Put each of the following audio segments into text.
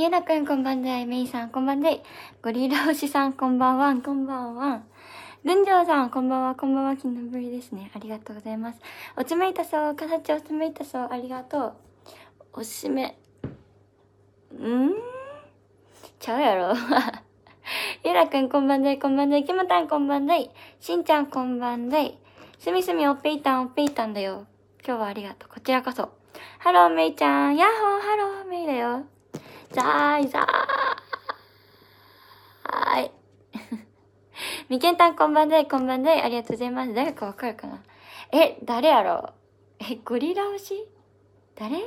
ゆうらくんこんばんでい、めいさんこんばんでい、ゴリラ星さんこんばんはん、こんばんはん。じょうさんこんばんは、こんばんは、きのぶりですね。ありがとうございます。おつめいたそう、かさちおつめいたそう、ありがとう。おしめ、うんちゃうやろ。ゆらくんこんばんだい、こんばんだい。きもたんこんばんだい。しんちゃんこんばんだい。すみすみおっぺいたんおっぺいたんだよ。今日はありがとう。こちらこそ。ハローめいちゃん。やっほー、ハローめいだよ。ざーいざーはい。みけんたんこんばんだい、こんばんだい。ありがとうございます。誰かわかるかなえ、誰やろえ、ゴリラ推し誰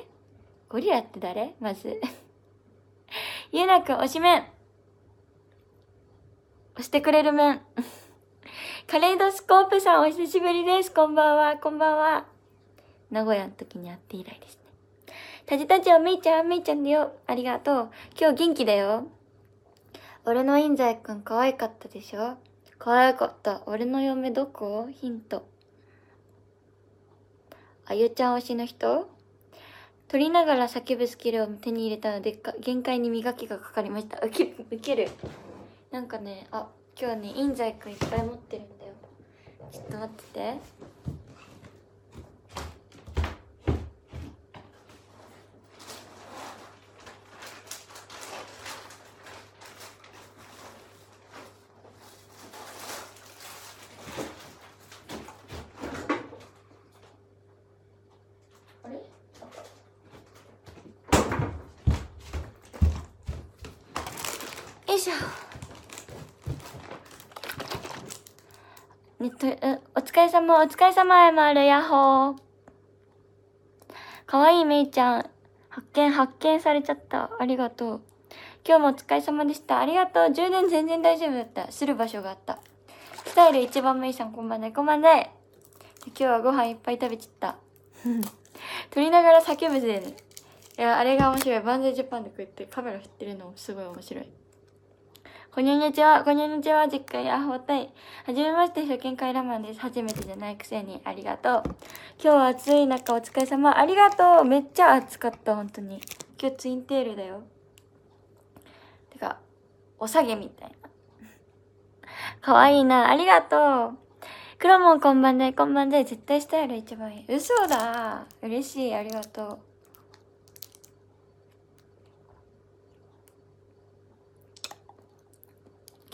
ゴリラって誰まず。ゆうらく推しメン。押してくれる面。カレードスコープさんお久しぶりです。こんばんは、こんばんは。名古屋の時に会って以来ですね。たじたじおめいちゃん、めいちゃんだよ。ありがとう。今日元気だよ。俺の印西くん可愛かったでしょ可愛かった。俺の嫁どこヒント。あゆちゃん推しの人取りながら叫ぶスキルを手に入れたので限界に磨きがかかりましたウケウケるなんかねあ今日はね印西くんいっぱい持ってるんだよちょっと待っててれ様、お疲れ様へまるやほー。かわいいめいちゃん。発見、発見されちゃった。ありがとう。今日もお疲れ様でした。ありがとう。充電全然大丈夫だった。する場所があった。スタイル一番めいさん、こんばんは、こんばんは。今日はご飯いっぱい食べちゃった。撮 りながら叫ぶぜ、いや、あれが面白い。バンズジャパンでこうやってカメラ振ってるのもすごい面白い。こににちは、こににちは、実家やほたい。はじめまして、初見会ラマンです。初めてじゃないくせに、ありがとう。今日は暑い中、お疲れ様。ありがとう。めっちゃ暑かった、本当に。今日ツインテールだよ。てか、おさげみたいな。かわいいな。ありがとう。くろもんこんばんで、こんばんで、絶対したイル一番いい。嘘だ。嬉しい。ありがとう。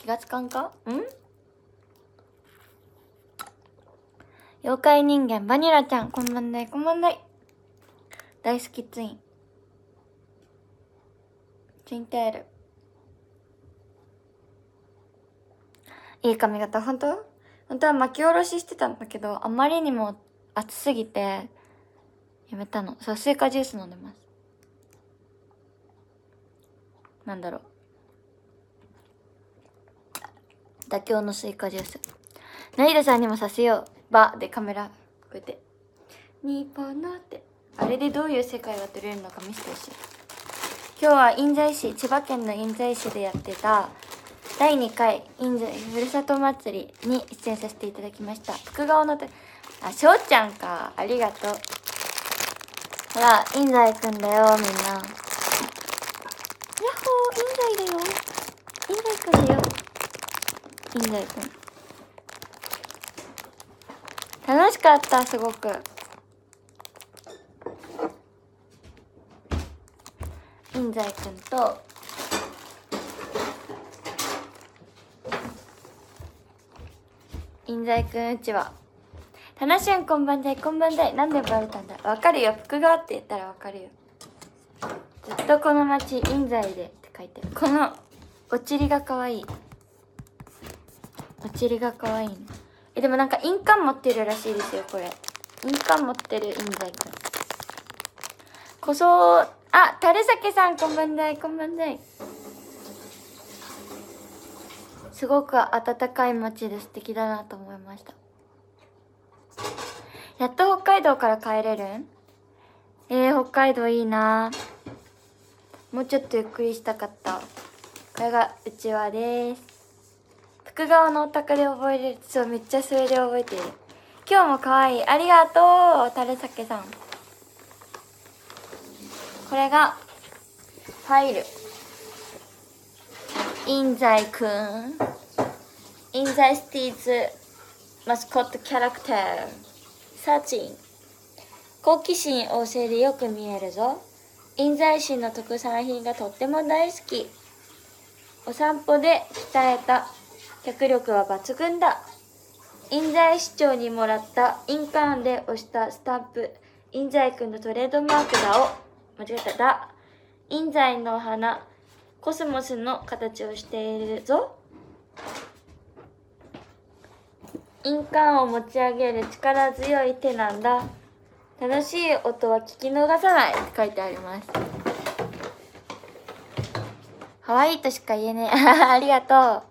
気がつかんかん妖怪人間バニラちゃん、こんばんない、こんばんない。大好きツイン。ツインテール。いい髪型、本当本当は巻き下ろししてたんだけど、あまりにも熱すぎて、やめたの。そう、スイカジュース飲んでます。なんだろう。妥協のスイカジュースナイルさんにもさせようバーでカメラこうやってニポのってあれでどういう世界が撮れるのか見せてほしい今日は印西市千葉県の印西市でやってた第2回印西ふるさと祭りに出演させていただきました福顔のあしょうちゃんかありがとうほら印西くんだよみんな金大根楽しかったすごく印西くんと印西くんうちは「たなしゅんこんばんだいこんばんだい」なんでばれたんだわかるよ服がって言ったらわかるよずっとこの町印西でって書いてるこのおちりがかわいいパチリが可愛いなえでもなんか印鑑持ってるらしいですよこれ印鑑持ってる印材くんこそあ樽酒さんこんばんないこんばんないすごく暖かい街で素敵だなと思いましたやっと北海道から帰れるんえー、北海道いいなもうちょっとゆっくりしたかったこれがうちわです福川のお宅で覚えれるそうめっちゃそれで覚えてる今日も可愛いありがとうたるさけさんこれがファイル印西くん印西スティーズマスコットキャラクターサーチン好奇心旺盛でよく見えるぞ印西市の特産品がとっても大好きお散歩で鍛えた脚力は抜群だ印西市長にもらった印鑑で押したスタンプ印西くんのトレードマークだを間違えただ印西の花コスモスの形をしているぞ印鑑を持ち上げる力強い手なんだ楽しい音は聞き逃さないって書いてあります可愛いとしか言えねえ ありがとう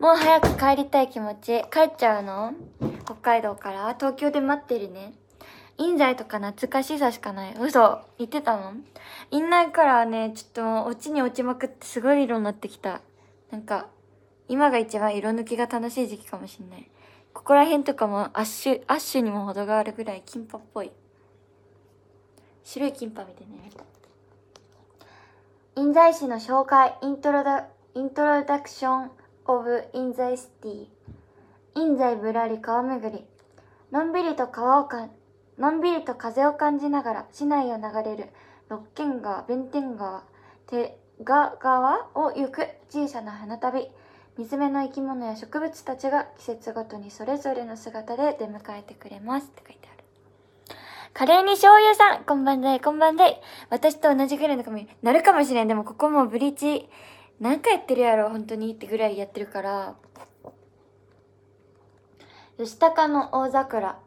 もう早く帰りたい気持ち。帰っちゃうの北海道から東京で待ってるね。印西とか懐かしさしかない。嘘言ってたの院内からはね、ちょっと落ちに落ちまくってすごい色になってきた。なんか、今が一番色抜きが楽しい時期かもしんない。ここら辺とかもアッシュ、アッシュにも程があるぐらいキンパっぽい。白いキンパ見てね。印西市の紹介、イントロダ、イントロダクションオブ・インザイ・シティ印西ぶらり川巡りのんびりと川をかのんびりと風を感じながら市内を流れる六軒川弁天川手賀川を行く小さな花旅水辺の生き物や植物たちが季節ごとにそれぞれの姿で出迎えてくれますって書いてあるカレーに醤油さんこんばんだいこんばんだい私と同じぐらいの髪なるかもしれんでもここもブリーチ何回やってるやろ本当にってぐらいやってるから吉高の大桜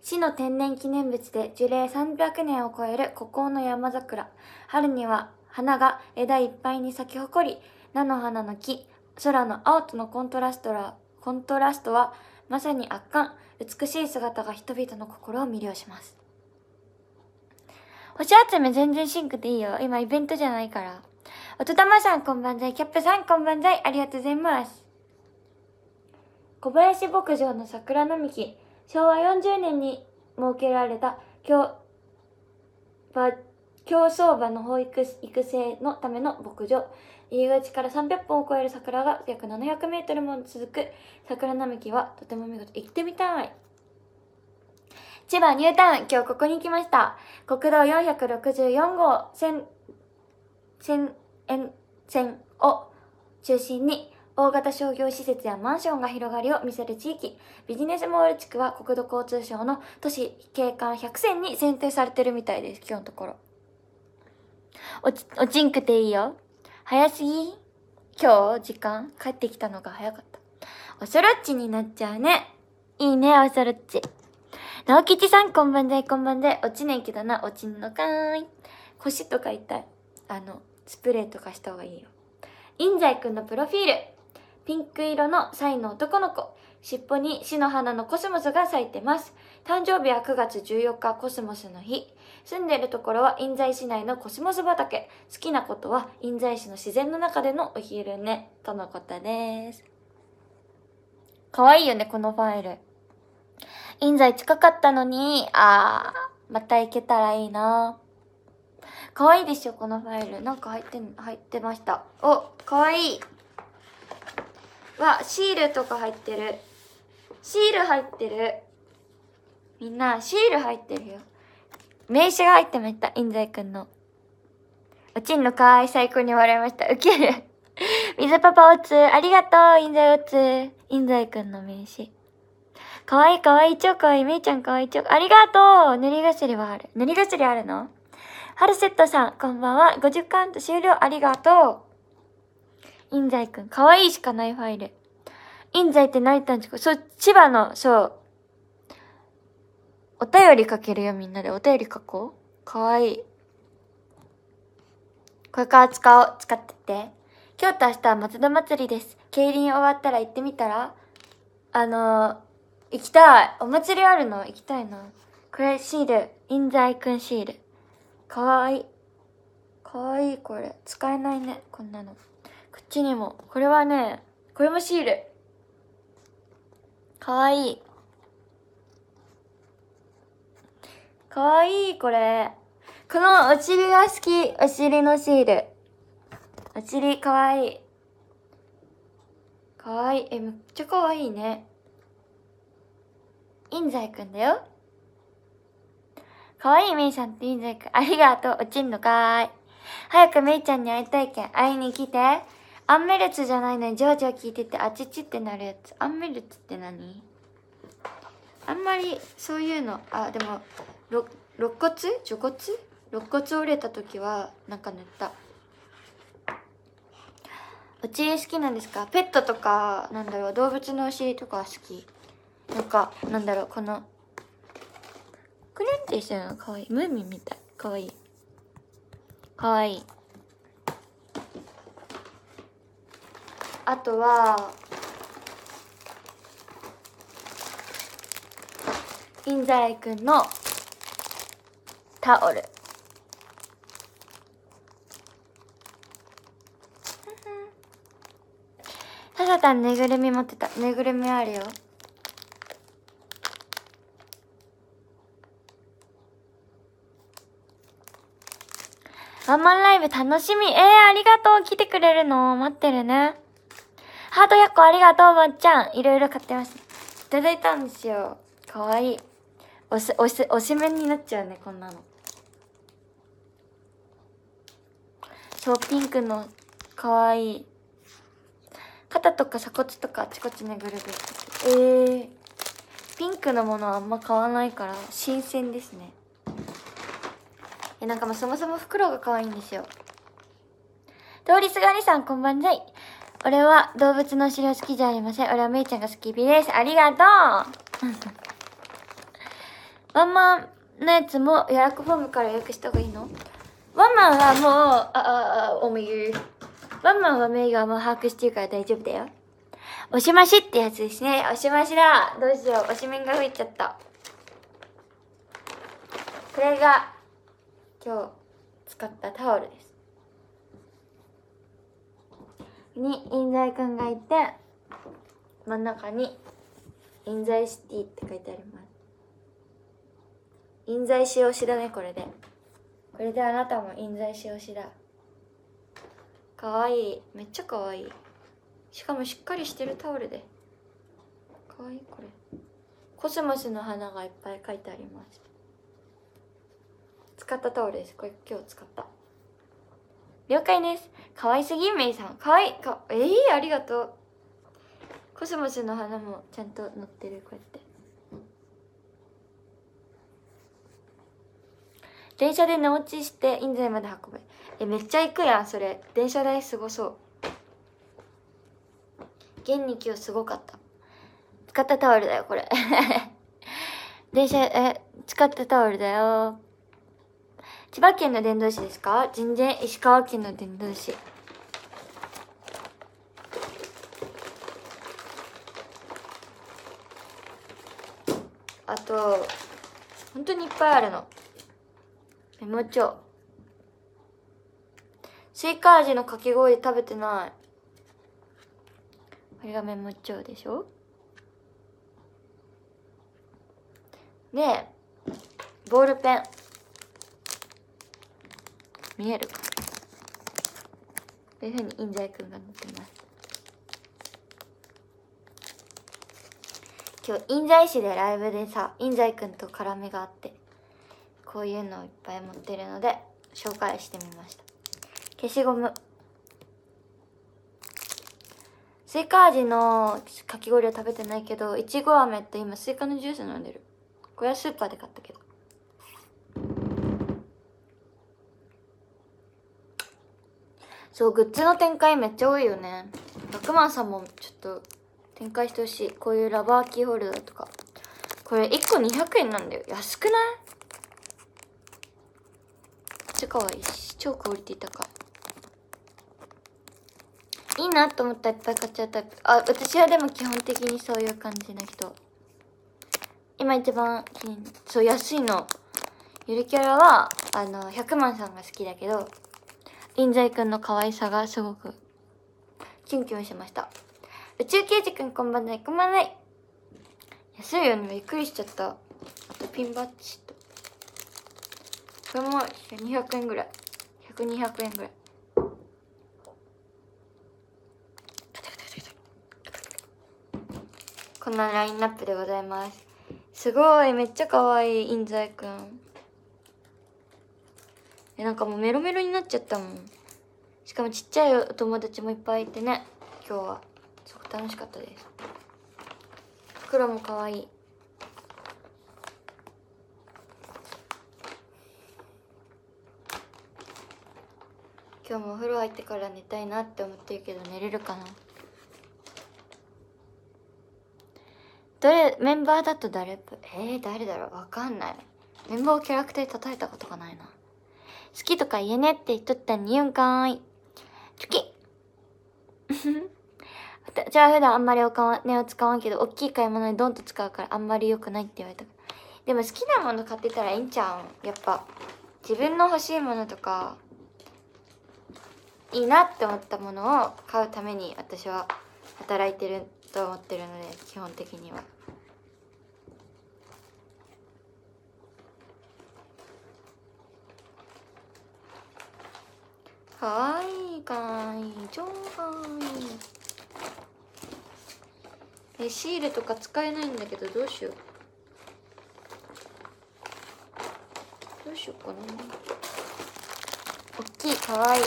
市の天然記念物で樹齢300年を超える孤高の山桜春には花が枝いっぱいに咲き誇り菜の花の木空の青とのコントラストコントラストはまさに圧巻美しい姿が人々の心を魅了します星集め全然シンクでいいよ今イベントじゃないからおとたまさんこんばんざい、キャップさんこんばんざい、ありがとうございます。小林牧場の桜並木、昭和40年に設けられた競競走馬の保育育成のための牧場。入り口から300本を超える桜が約700メートルも続く桜並木はとても見事。行ってみたい。千葉ニュータウン、今日ここに来ました。国道464号、線、沿線を中心に大型商業施設やマンションが広がりを見せる地域、ビジネスモール地区は国土交通省の都市景観100選に選定されてるみたいです、今日のところ。おち、おちんくていいよ。早すぎ今日、時間帰ってきたのが早かった。おそろっちになっちゃうね。いいね、おそろっち。直吉さん、こんばんで、こんばんで。おちねえけどな、おちんのかーい。腰とか痛い。あの、スプレーとかした方がいいよ印西くんのプロフィールピンク色のサイの男の子尻尾に死の花のコスモスが咲いてます誕生日は9月14日コスモスの日住んでるところは印西市内のコスモス畑好きなことは印西市の自然の中でのお昼寝とのことです可愛いよねこのファイル印西近かったのにあーまた行けたらいいな可愛いでしょ、このファイル。なんか入って、入ってました。お、可愛いい。わ、シールとか入ってる。シール入ってる。みんな、シール入ってるよ。名刺が入ってました、印西くんの。おちんのかわい最高に笑いました。ウケる。水パパおつ、ありがとう、印西おつ。印西くんの名刺。かわいいかわいい、超かわいい。めいちゃんかわいい、超かわいい。ありがとう塗り薬はある。塗り薬あるのハルセットさん、こんばんは。50巻終了ありがとう。印西くん、かわいいしかないファイル。印西って何たんちこ、そう、千葉の、そう。お便りかけるよ、みんなで。お便り書こう。かわいい。これから使おう。使ってて。今日と明日は松田祭りです。競輪終わったら行ってみたらあのー、行きたい。お祭りあるの行きたいな。これシール。印西くんシール。かわいい。かわいいこれ。使えないね、こんなの。こっちにも。これはね、これもシール。かわいい。かわいい、これ。このお尻が好き。お尻のシール。お尻かわいい。かわいい。え、めっちゃかわいいね。印西くんだよ。かわいいめいさんっていいぜくありがとう、落ちんのかーい。早くめいちゃんに会いたいけん、会いに来て。アンメルツじゃないのにジョージョ聞いててあちちってなるやつ。アンメルツって何あんまりそういうの、あ、でも、ろ肋骨除骨肋骨折れた時は、なんか塗った。お尻好きなんですかペットとか、なんだろう、動物のお尻とか好き。なんか、なんだろう、この、くるんってしてるのかわいいムーミンみたいかわいいかわいいあとはインザライくんのタオルただたんぬいぐるみ持ってたぬいぐるみあるよワンマンライブ楽しみ。えー、ありがとう。来てくれるの待ってるね。ハート100個ありがとう、まっちゃん。いろいろ買ってました。いただいたんですよ。かわいい。おし、おし、おしめになっちゃうね、こんなの。そう、ピンクの、かわいい。肩とか鎖骨とかあちこちねぐるぐる。えー。ピンクのものはあんま買わないから、新鮮ですね。えなんかもうそもそも袋が可愛いんですよ通りすがりさんこんばんざい俺は動物の資料好きじゃありません俺はめいちゃんが好きびですありがとう ワンマンのやつも予約フォームから予約した方がいいのワンマンはもうあああおめゆワンマンはメイがもう把握してるから大丈夫だよおしましってやつですね。おしましだ。どうしよう。おしめんが吹いちゃった。これが、今日使ったタオルですに印材んがいて真ん中に印材シティって書いてあります印材使用しだねこれでこれであなたも印材使用しだかわいいめっちゃかわいいしかもしっかりしてるタオルでかわいいこれコスモスの花がいっぱい書いてあります使ったタオルですこれ今日使った了解です可愛すぎめいさん可愛いかえー、ありがとうコスモスの花もちゃんと乗ってるこうやって電車で寝落ちして印税まで運ぶえめっちゃ行くやんそれ電車代すごそう現に今日すごかった使ったタオルだよこれ 電車え使ったタオルだよ千葉県の伝道師ですか全然石川県の伝道師。あと、本当にいっぱいあるの。メモ帳。スイカ味のかき氷食べてない。これがメモ帳でしょえボールペン。見えるかというふうに印西くんが載ってます今日印西市でライブでさ印西くんと絡みがあってこういうのをいっぱい持ってるので紹介してみました消しゴムスイカ味のかき氷は食べてないけどいちご飴って今スイカのジュース飲んでるこれはスーパーで買ったけどそうグッズの展開めっちゃ多いよね6万さんもちょっと展開してほしいこういうラバーキーホルダーとかこれ1個200円なんだよ安くないこっちか可愛いし超クオリティ高いいいなと思ったらいっぱい買っちゃうタイプあ私はでも基本的にそういう感じの人今一番気にそう安いのゆるキャラはあの100万さんが好きだけど印西くんの可愛さがすごく、キュンキュンしました。宇宙刑事くんこんばんない、こんばんない。安いよね、びっくりしちゃった。あとピンバッジと。これも200円ぐらい。100、200円ぐらい。こんなラインナップでございます。すごい、めっちゃ可愛い、印西くん。なんかもうメロメロになっちゃったもんしかもちっちゃいお友達もいっぱいいてね今日はすごく楽しかったです袋も可愛い今日もお風呂入ってから寝たいなって思ってるけど寝れるかなどれメンバーだと誰えー、誰だろうわかんないメンバーをキャラクターに叩いたことがないな好きとか言えねって言っとったんにんかーい。じゃあ普段あんまりお金を使わんけど、大きい買い物にドンと使うからあんまり良くないって言われた。でも好きなもの買ってたらいいんちゃうんやっぱ。自分の欲しいものとか、いいなって思ったものを買うために私は働いてると思ってるので、基本的には。わいい会場いえシールとか使えないんだけどどうしようどうしようかなおっきいかわいい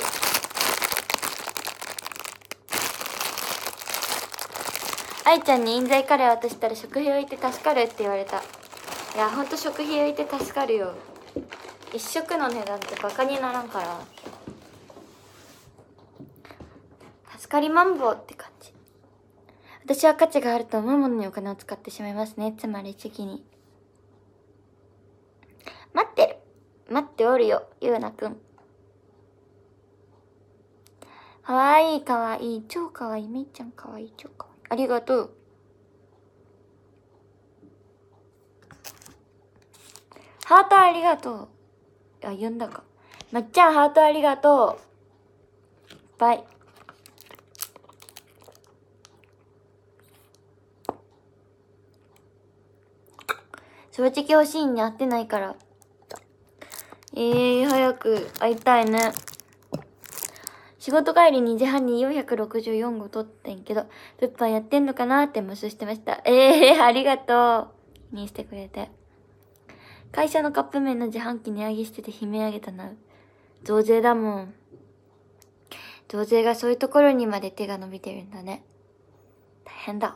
愛ちゃんに印材カレー渡したら食費置いて助かるって言われたいやほんと食費置いて助かるよ一食の値段ってバカにならんからかりマンボウって感じ。私は価値があると思うものにお金を使ってしまいますね。つまり、次に。待ってる。待っておるよ、ゆうなくん。かわいい、かわいい。超かわいい。めいちゃんかわいい、超かわいい。ありがとう。ハートありがとう。あ、うんだか。まっちゃん、ハートありがとう。バイ。正直欲しいに合ってないから。えー、早く会いたいね。仕事帰り2時半に464号撮ってんけど、物販やってんのかなって無視してました。ええー、ありがとう。気にしてくれて。会社のカップ麺の自販機値上げしてて悲鳴上げたな。増税だもん。増税がそういうところにまで手が伸びてるんだね。大変だ。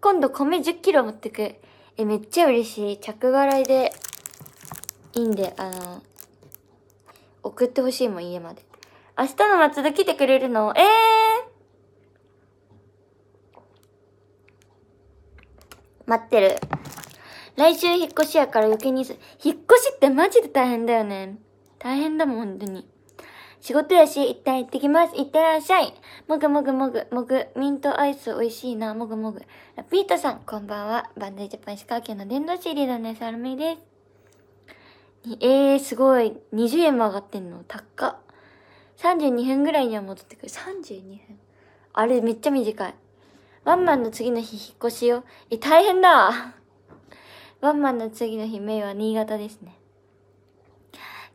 今度米10キロ持ってく。え、めっちゃ嬉しい。着払いで、いいんで、あの、送ってほしいもん、家まで。明日の松戸来てくれるのえー待ってる。来週引っ越しやから余計に、引っ越しってマジで大変だよね。大変だもん、本当に。仕事やし、一旦行ってきます。行ってらっしゃい。もぐもぐもぐ、もぐ、ミントアイス美味しいな、もぐもぐ。ラピートさん、こんばんは。バンデージャパン石川県の電動シリーだね、サルミです。えー、すごい。20円も上がってんの。高っ。32分ぐらいには戻ってくる。32分あれ、めっちゃ短い。ワンマンの次の日、引っ越しよ。え、大変だワンマンの次の日、メイは新潟ですね。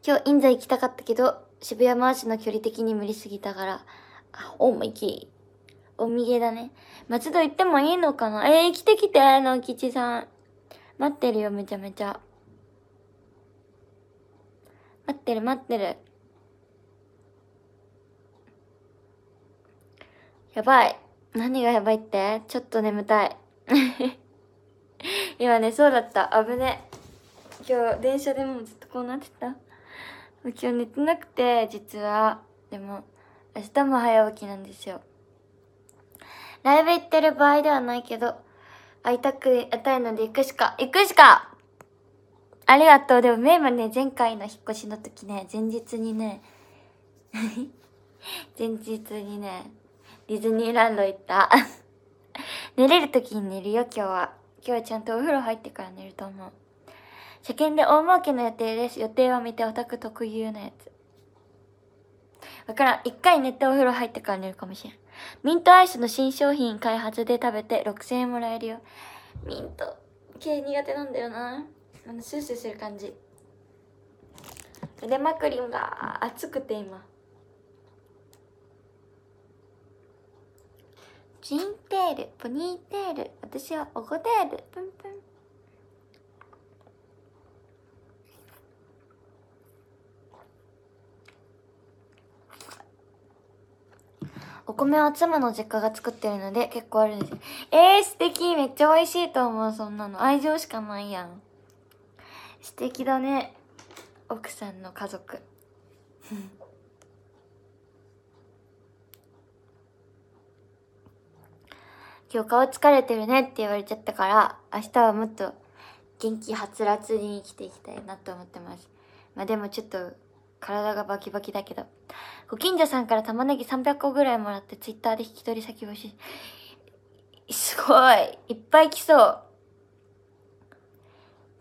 今日、印ザ行きたかったけど、渋谷マーチの距離的に無理すぎたから、あ、思いきおみげだね。松戸行ってもいいのかなえー、来て来て、の吉さん。待ってるよ、めちゃめちゃ。待ってる、待ってる。やばい。何がやばいってちょっと眠たい。今ね、そうだった。危ね。今日、電車でもずっとこうなってた。今日寝てなくて、実は。でも、明日も早起きなんですよ。ライブ行ってる場合ではないけど、会いたく、会いたいので行くしか、行くしかありがとう。でも、メイもね、前回の引っ越しの時ね、前日にね、前日にね、ディズニーランド行った。寝れる時に寝るよ、今日は。今日はちゃんとお風呂入ってから寝ると思う。車検で大儲けの予定です。予定は見てオタク特有のやつ。わからん。一回寝てお風呂入ってから寝るかもしれん。ミントアイスの新商品開発で食べて6000円もらえるよ。ミント系苦手なんだよな。あの、スースーする感じ。腕まくりが熱くて今。ジンテール、ポニーテール、私はオゴテール、プンプン。お米は妻の実家が作ってるので結構あるんです。えー、素敵めっちゃ美味しいと思う、そんなの。愛情しかないやん。素敵だね。奥さんの家族。今日顔疲れてるねって言われちゃったから、明日はもっと元気はつらつに生きていきたいなと思ってます。まあでもちょっと体がバキバキだけど。ご近所さんから玉ねぎ300個ぐらいもらってツイッターで引き取り先をし、すごいいっぱい来そう。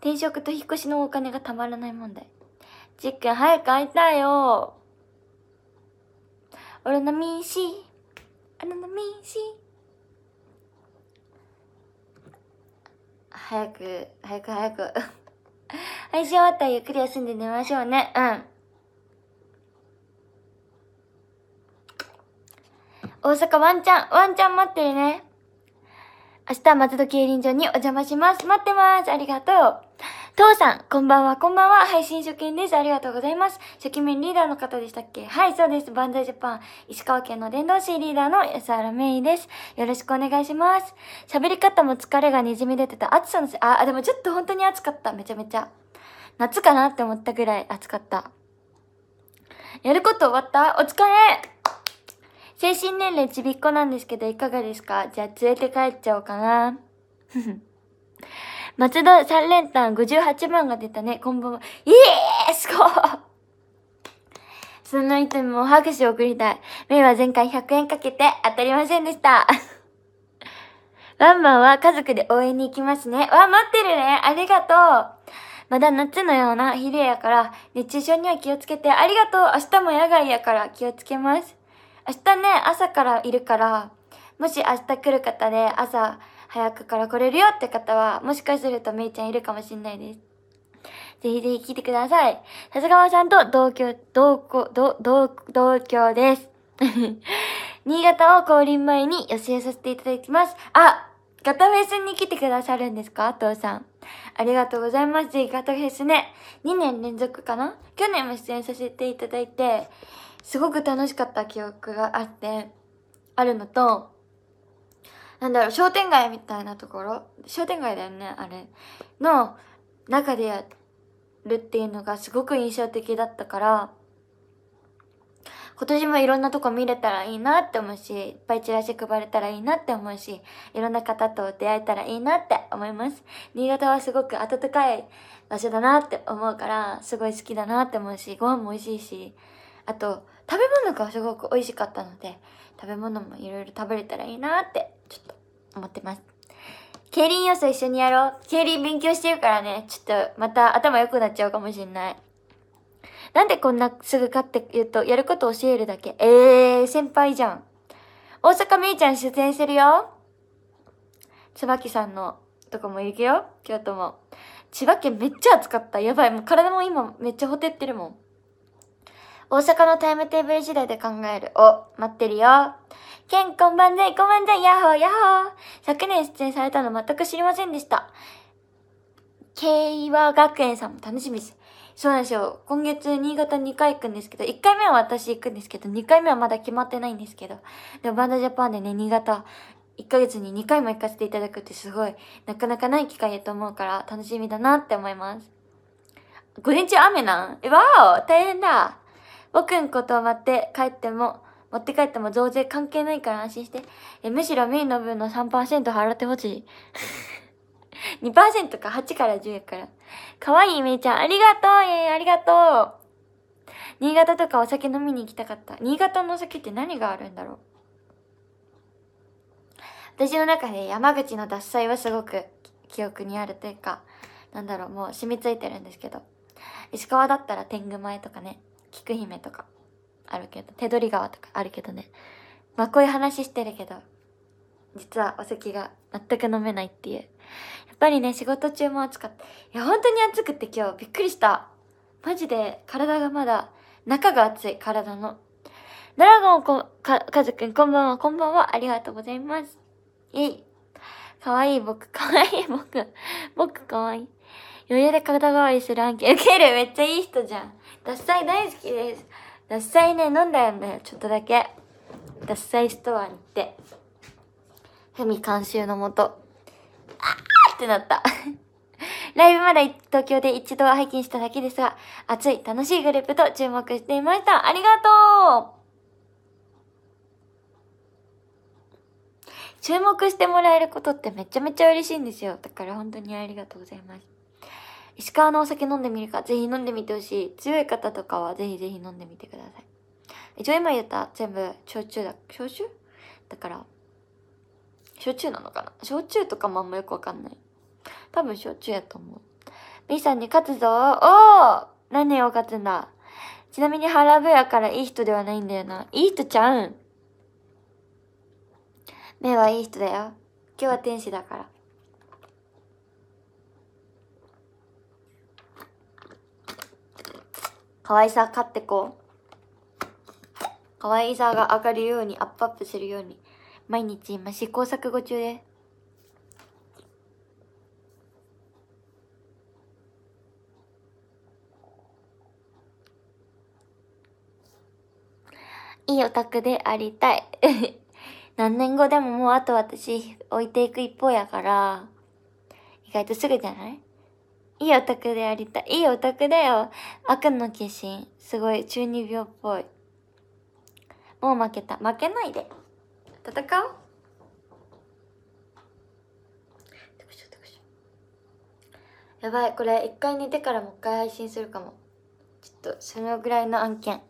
転職と引っ越しのお金がたまらない問題。じっくん早く会いたいよ。俺のミーシー。俺のミーシー。早く、早く早く。配信終わったらゆっくり休んで寝ましょうね。うん。大阪ワンチャン、ワンチャン待ってるね。明日、松戸競輪場にお邪魔します。待ってます。ありがとう。父さん、こんばんは、こんばんは。配信初見です。ありがとうございます。初期面リーダーの方でしたっけはい、そうです。バンザイジャパン、石川県の伝道師リーダーの安原メイです。よろしくお願いします。喋り方も疲れが滲み出てた。暑さのせい、あ、でもちょっと本当に暑かった。めちゃめちゃ。夏かなって思ったぐらい暑かった。やること終わったお疲れ精神年齢ちびっこなんですけどいかがですかじゃあ連れて帰っちゃおうかな。松戸3連単58万が出たね、こんばんは。いえすごいその人も拍手を送りたい。メイは前回100円かけて当たりませんでした。ワンマンは家族で応援に行きますね。わ、待ってるね。ありがとう。まだ夏のような昼やから、熱中症には気をつけて、ありがとう。明日も野外やから気をつけます。明日ね、朝からいるから、もし明日来る方で朝早くから来れるよって方は、もしかするとめいちゃんいるかもしんないです。ぜひぜひ聞いてください。が川さんと同居、同居、同、同居です。新潟を降臨前に予習させていただきます。あ、ガタフェスに来てくださるんですかお父さん。ありがとうございます。ガタフェスね。2年連続かな去年も出演させていただいて、すごく楽しかった記憶があって、あるのと、なんだろう、商店街みたいなところ、商店街だよね、あれ、の中でやるっていうのがすごく印象的だったから、今年もいろんなとこ見れたらいいなって思うし、いっぱいチラシ配れたらいいなって思うし、いろんな方と出会えたらいいなって思います。新潟はすごく暖かい場所だなって思うから、すごい好きだなって思うし、ご飯も美味しいし、あと食べ物がすごく美味しかったので食べ物もいろいろ食べれたらいいなってちょっと思ってます競輪予想一緒にやろう競輪勉強してるからねちょっとまた頭良くなっちゃうかもしんないなんでこんなすぐ勝って言うとやること教えるだけええー、先輩じゃん大阪めいちゃん出演するよ椿さんのとこも行くよ京都も千葉県めっちゃ暑かったやばいもう体も今めっちゃほてってるもん大阪のタイムテーブル時代で考えるを待ってるよ。ケン、こんばんぜ、こんばんぜ、ヤッホー、ヤッホー。昨年出演されたの全く知りませんでした。慶和学園さんも楽しみです。そうなんですよ。今月、新潟2回行くんですけど、1回目は私行くんですけど、2回目はまだ決まってないんですけど、でもバンドジャパンでね、新潟、1ヶ月に2回も行かせていただくってすごい、なかなかない機会やと思うから、楽しみだなって思います。午前中雨なんわお大変だ僕んこと待って帰っても、持って帰っても増税関係ないから安心して。えむしろメインの分の3%払ってほしい。2% か、8から10やから。かわいいめいちゃん、ありがとうえー、ありがとう新潟とかお酒飲みに行きたかった。新潟のお酒って何があるんだろう私の中で山口の脱菜はすごく記憶にあるというか、なんだろう、もう染みついてるんですけど。石川だったら天狗前とかね。菊姫とかあるけど手取り川とかあるけどねまあこういう話してるけど実はお席が全く飲めないっていうやっぱりね仕事中も暑かったいや本当に暑くて今日びっくりしたマジで体がまだ中が熱い体のドラゴンこかかずくんこんばんはこんばんはありがとうございますいいかわいい僕かわいい僕僕かわいい余裕で肩代わりする案件。受けるめっちゃいい人じゃん。脱菜大好きです。脱菜ね、飲んだんだよ、ちょっとだけ。脱菜ストアに行って。ふみ監修のもと。あーってなった。ライブまで東京で一度拝見しただけですが、熱い、楽しいグループと注目していました。ありがとう注目してもらえることってめちゃめちゃ嬉しいんですよ。だから本当にありがとうございます。石川のお酒飲んでみるか、ぜひ飲んでみてほしい。強い方とかはぜひぜひ飲んでみてください。一応今言った全部、焼酎だ、焼酎だから、焼酎なのかな焼酎とかもあんまよくわかんない。多分焼酎やと思う。B さんに勝つぞおお何を勝つんだちなみにハラブからいい人ではないんだよな。いい人ちゃうん目はいい人だよ。今日は天使だから。可愛さ買ってこう。可愛さが上がるように、アップアップするように、毎日今試行錯誤中です。いいオタクでありたい 何年後でももうあと私置いていく一方やから、意外とすぐじゃないいいオタクでありたい。いいオタクだよ。悪の化身。すごい、中二病っぽい。もう負けた。負けないで。戦おう。やばい、これ一回寝てからもう一回配信するかも。ちょっと、そのぐらいの案件。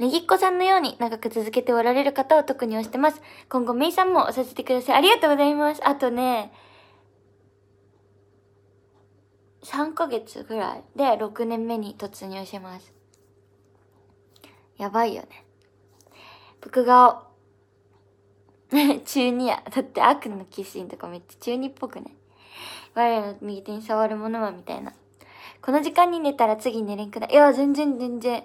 ねぎっこさんのように長く続けておられる方を特に推してます。今後、メイさんもさせてください。ありがとうございます。あとね、3ヶ月ぐらいで6年目に突入します。やばいよね。僕が 中二や。だって悪のキスシンとかめっちゃ中二っぽくね。我らの右手に触るものはみたいな。この時間に寝たら次寝れんくない。いや、全然全然。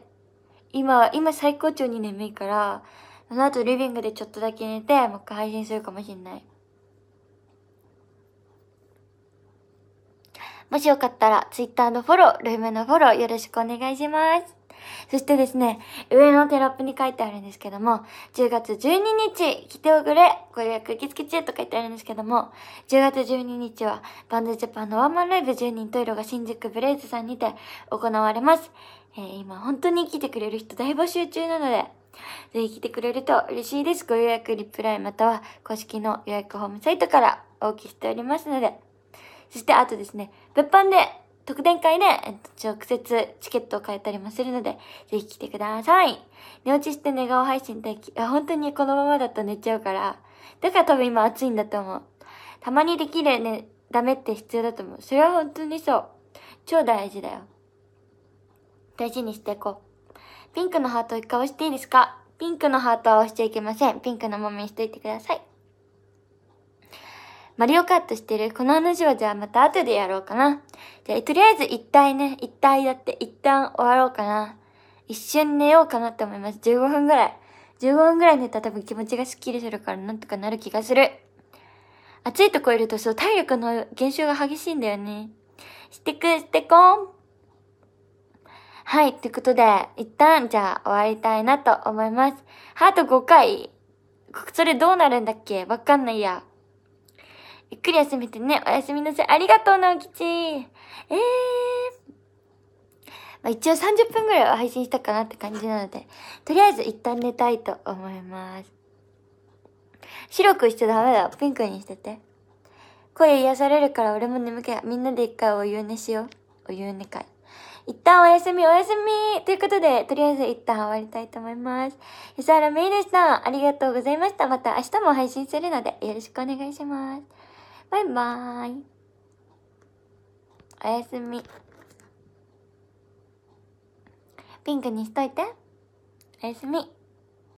今、今最高潮に眠いから、その後リビングでちょっとだけ寝て、もう一回配信するかもしんない。もしよかったらツイッターのフォロー、ルームのフォローよろしくお願いします。そしてですね、上のテロップに書いてあるんですけども、10月12日、来ておくれ、ご予約受付中と書いてあるんですけども、10月12日は、バンズジャパンのワンマンライブ10人トイロが新宿ブレイズさんにて行われます。えー、今本当に来てくれる人大募集中なので、ぜひ来てくれると嬉しいです。ご予約リプライまたは公式の予約ホームサイトからお受けしておりますので、そしてあとですね、物販で、特典会で、えっと、直接チケットを買えたりもするので、ぜひ来てください。寝落ちして寝顔配信待機。本当にこのままだと寝ちゃうから。だから多分今暑いんだと思う。たまにできるね、ダメって必要だと思う。それは本当にそう。超大事だよ。大事にしていこう。ピンクのハートを一回押していいですかピンクのハートは押しちゃいけません。ピンクのままにしといてください。マリオカットしてる。この話はじゃあまた後でやろうかな。じあ、とりあえず一体ね、一体だって一旦終わろうかな。一瞬寝ようかなって思います。15分ぐらい。15分ぐらい寝たら多分気持ちがスッキリするからなんとかなる気がする。暑いとこいるとそう体力の減少が激しいんだよね。してく、してこんはい、ということで、一旦じゃあ終わりたいなと思います。ハート5回それどうなるんだっけわかんないや。ゆっくり休めてね。おやすみなさい。ありがとう、直吉。ええー。まあ、一応30分ぐらいは配信したかなって感じなので、とりあえず一旦寝たいと思います。白くしてダメだ。ピンクにしてて。声癒されるから俺も眠気みんなで一回お湯寝しよう。お湯寝会。一旦おやすみ、おやすみということで、とりあえず一旦終わりたいと思います。安原めいでした。ありがとうございました。また明日も配信するので、よろしくお願いします。バイバーイ。おやすみ。ピンクにしといて。おやすみ。